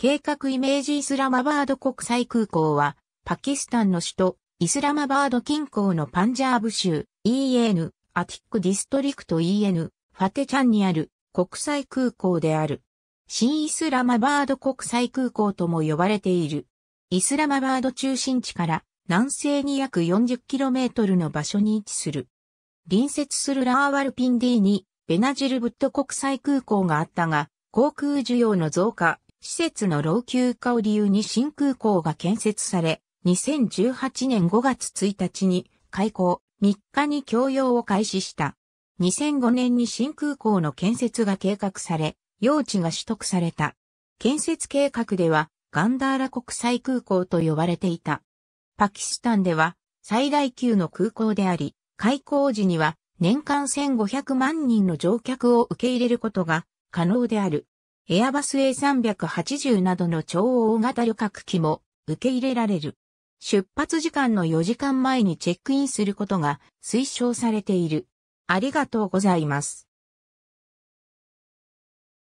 計画イメージイスラマバード国際空港は、パキスタンの首都、イスラマバード近郊のパンジャーブ州、EN、アティックディストリクト EN、ファテチャンにある国際空港である。新イスラマバード国際空港とも呼ばれている。イスラマバード中心地から南西に約 40km の場所に位置する。隣接するラーワルピンディにベナジルブット国際空港があったが、航空需要の増加、施設の老朽化を理由に新空港が建設され、2018年5月1日に開港、3日に供用を開始した。2005年に新空港の建設が計画され、用地が取得された。建設計画では、ガンダーラ国際空港と呼ばれていた。パキスタンでは、最大級の空港であり、開港時には、年間1500万人の乗客を受け入れることが可能である。エアバス A380 などの超大型旅客機も受け入れられる。出発時間の4時間前にチェックインすることが推奨されている。ありがとうございます。